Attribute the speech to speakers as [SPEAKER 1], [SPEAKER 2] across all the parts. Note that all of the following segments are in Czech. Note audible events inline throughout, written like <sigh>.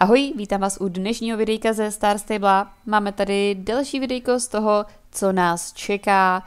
[SPEAKER 1] Ahoj, vítám vás u dnešního videjka ze Star Stable. Máme tady další videjko z toho, co nás čeká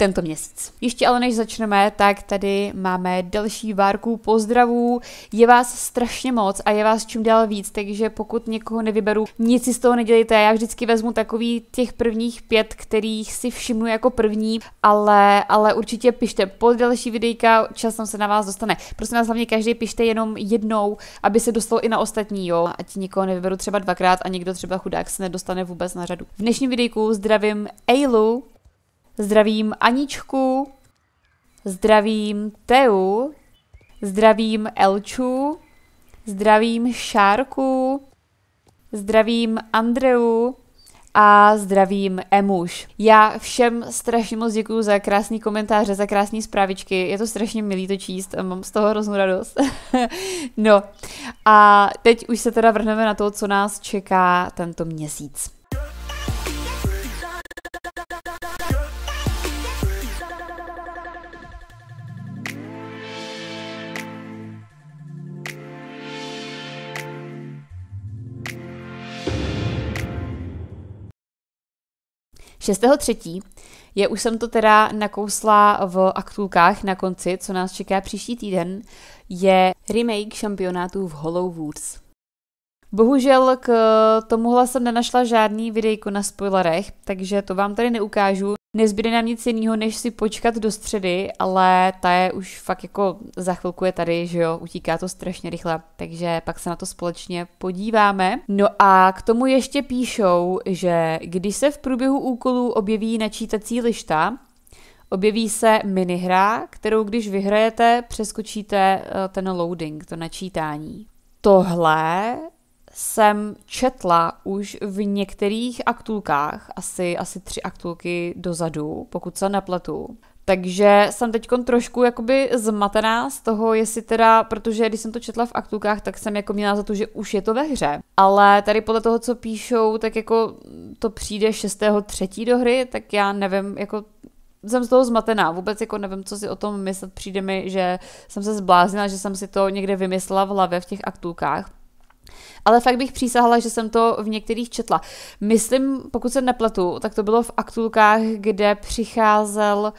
[SPEAKER 1] tento měsíc. Ještě ale než začneme, tak tady máme další várku pozdravů. Je vás strašně moc a je vás čím dál víc, takže pokud někoho nevyberu, nic si z toho nedělejte. Já vždycky vezmu takový těch prvních pět, kterých si všimnu jako první, ale, ale určitě pište pod další videjka, časem se na vás dostane. Prosím vás, hlavně každý pište jenom jednou, aby se dostalo i na ostatní, jo. Ať někoho nevyberu třeba dvakrát a někdo třeba chudák se nedostane vůbec na řadu. V dnešním videjku zdravím Eilu, Zdravím Aničku, zdravím Teu, zdravím Elču, zdravím Šárku, zdravím Andreu a zdravím Emuš. Já všem strašně moc děkuji za krásný komentáře, za krásné zprávičky, je to strašně milý to číst, mám z toho hroznou radost. <laughs> no a teď už se teda vrhneme na to, co nás čeká tento měsíc. 6.3. Je, už jsem to teda nakousla v aktulkách na konci, co nás čeká příští týden, je remake šampionátů v Hollow Woods. Bohužel k tomuhle jsem nenašla žádný videjko na spoilerech, takže to vám tady neukážu. Nezbyde nám nic jiného, než si počkat do středy, ale ta je už fakt jako za chvilku je tady, že jo, utíká to strašně rychle, takže pak se na to společně podíváme. No a k tomu ještě píšou, že když se v průběhu úkolů objeví načítací lišta, objeví se minihra, kterou když vyhrajete, přeskočíte eh, ten loading, to načítání. Tohle jsem četla už v některých aktulkách, asi, asi tři aktulky dozadu, pokud se nepletu. Takže jsem teď trošku jakoby zmatená z toho, jestli teda, protože když jsem to četla v aktulkách, tak jsem jako měla za to, že už je to ve hře. Ale tady podle toho, co píšou, tak jako to přijde 6.3. do hry, tak já nevím, jako jsem z toho zmatená, vůbec jako nevím, co si o tom myslet, přijde mi, že jsem se zbláznila, že jsem si to někde vymyslela v hlavě v těch aktulkách ale fakt bych přísahala, že jsem to v některých četla. Myslím, pokud se nepletu, tak to bylo v aktulkách, kde přicházel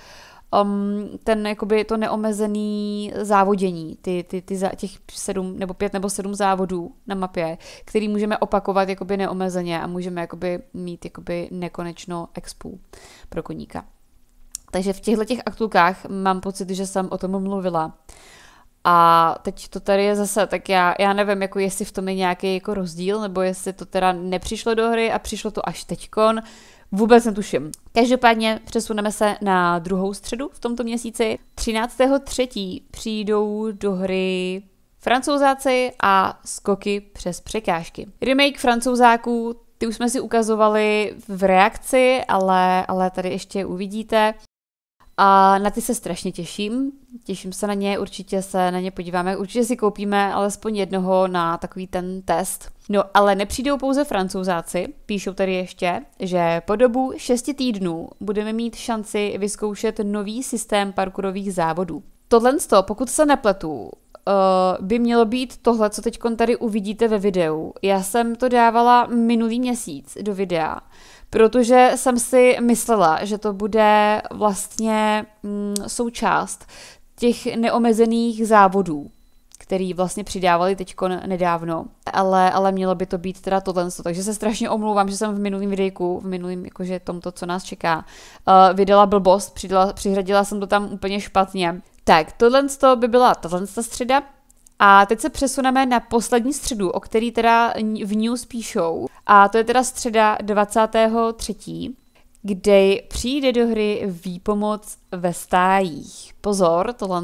[SPEAKER 1] um, ten, jakoby to neomezený závodění, ty, ty, ty za, těch sedm nebo pět nebo sedm závodů na mapě, který můžeme opakovat jakoby neomezeně a můžeme jakoby mít jakoby nekonečno expu pro koníka. Takže v těchto těch aktulkách mám pocit, že jsem o tom mluvila. A teď to tady je zase, tak já, já nevím, jako jestli v tom je nějaký jako rozdíl, nebo jestli to teda nepřišlo do hry a přišlo to až teďkon. Vůbec netuším. Každopádně přesuneme se na druhou středu v tomto měsíci. 13.3. přijdou do hry Francouzáci a skoky přes překážky. Remake francouzáků, ty už jsme si ukazovali v reakci, ale, ale tady ještě uvidíte. A na ty se strašně těším. Těším se na ně, určitě se na ně podíváme, určitě si koupíme alespoň jednoho na takový ten test. No ale nepřijdou pouze francouzáci, píšou tady ještě, že po dobu šesti týdnů budeme mít šanci vyzkoušet nový systém parkourových závodů. Tohle, pokud se nepletu, eh, by mělo být tohle, co teď tady uvidíte ve videu. Já jsem to dávala minulý měsíc do videa protože jsem si myslela, že to bude vlastně mm, součást těch neomezených závodů, který vlastně přidávali teď nedávno, ale, ale mělo by to být teda tohle. Takže se strašně omlouvám, že jsem v minulém videjku, v minulém jakože tomto, co nás čeká, uh, vydala blbost, přidala, přihradila jsem to tam úplně špatně. Tak, tohle by byla tato středa, a teď se přesuneme na poslední středu, o který teda v news píšou. A to je teda středa 23 kde přijde do hry výpomoc ve stájích. Pozor, tohle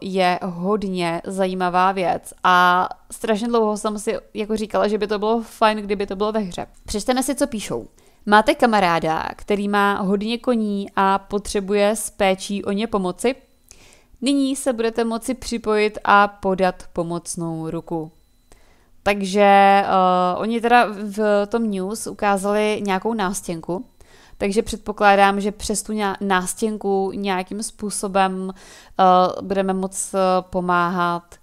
[SPEAKER 1] je hodně zajímavá věc a strašně dlouho jsem si jako říkala, že by to bylo fajn, kdyby to bylo ve hře. Přečteme si, co píšou. Máte kamaráda, který má hodně koní a potřebuje s péčí o ně pomoci? Nyní se budete moci připojit a podat pomocnou ruku. Takže uh, oni teda v tom news ukázali nějakou nástěnku, takže předpokládám, že přes tu nástěnku nějakým způsobem uh, budeme moct eh, pomáhat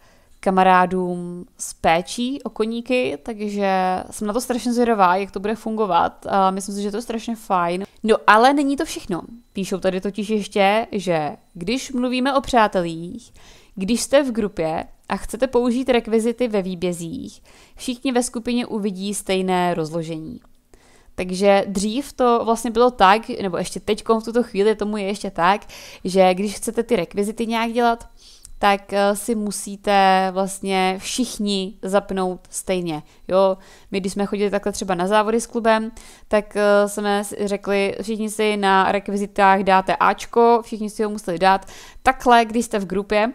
[SPEAKER 1] kamarádům s péčí o koníky, takže jsem na to strašně zvědavá, jak to bude fungovat. A myslím si, že to je strašně fajn. No ale není to všechno. Píšou tady totiž ještě, že když mluvíme o přátelích, když jste v grupě a chcete použít rekvizity ve výbězích, všichni ve skupině uvidí stejné rozložení. Takže dřív to vlastně bylo tak, nebo ještě teď v tuto chvíli tomu je ještě tak, že když chcete ty rekvizity nějak dělat, tak eh, si musíte vlastně všichni zapnout stejně. Jo, my když jsme chodili takhle třeba na závody s klubem, tak eh, jsme řekli, všichni si na rekvizitách dáte Ačko, všichni si ho museli dát. Takhle, když jste v grupě,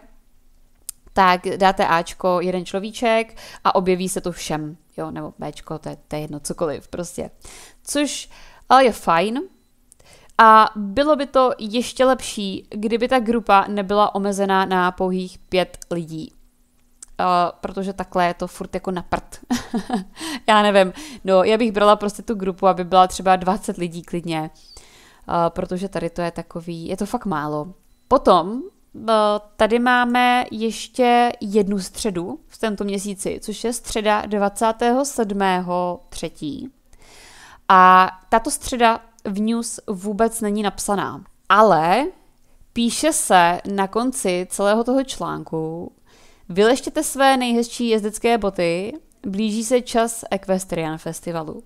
[SPEAKER 1] tak dáte Ačko jeden človíček a objeví se to všem. Jo, nebo Bčko, to je, to je jedno, cokoliv prostě. Což ale je fajn, a bylo by to ještě lepší, kdyby ta grupa nebyla omezená na pouhých pět lidí. Uh, protože takhle je to furt jako na prd. <laughs> já nevím. No, já bych brala prostě tu grupu, aby byla třeba 20 lidí klidně. Uh, protože tady to je takový, je to fakt málo. Potom uh, tady máme ještě jednu středu v tomto měsíci, což je středa 27.3. A tato středa v news vůbec není napsaná. Ale píše se na konci celého toho článku, vyleštěte své nejhezčí jezdecké boty, blíží se čas Equestrian festivalu.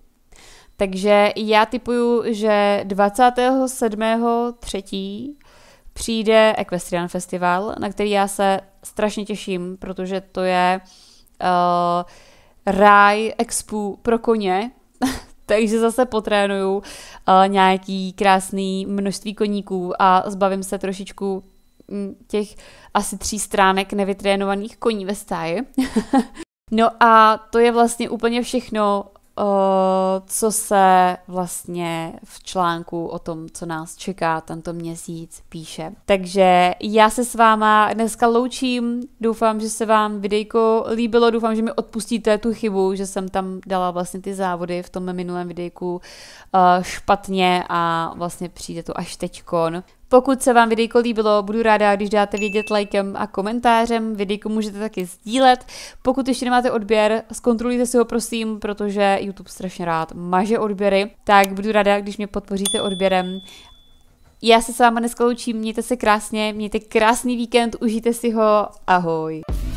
[SPEAKER 1] Takže já typuju, že 27.3. přijde Equestrian festival, na který já se strašně těším, protože to je uh, ráj expu pro koně, takže zase potrénuju uh, nějaký krásný množství koníků a zbavím se trošičku hm, těch asi tří stránek nevytrénovaných koní ve stáji. <laughs> no a to je vlastně úplně všechno co se vlastně v článku o tom, co nás čeká tento měsíc, píše. Takže já se s váma dneska loučím, doufám, že se vám videjko líbilo, doufám, že mi odpustíte tu chybu, že jsem tam dala vlastně ty závody v tom minulém videjku eh, špatně a vlastně přijde to až teďkon. Pokud se vám videjko líbilo, budu ráda, když dáte vědět lajkem a komentářem. Videjko můžete taky sdílet. Pokud ještě nemáte odběr, zkontrolujte si ho prosím, protože YouTube strašně rád maže odběry. Tak budu ráda, když mě podpoříte odběrem. Já se s váma dneska loučím, mějte se krásně, mějte krásný víkend, užijte si ho, ahoj.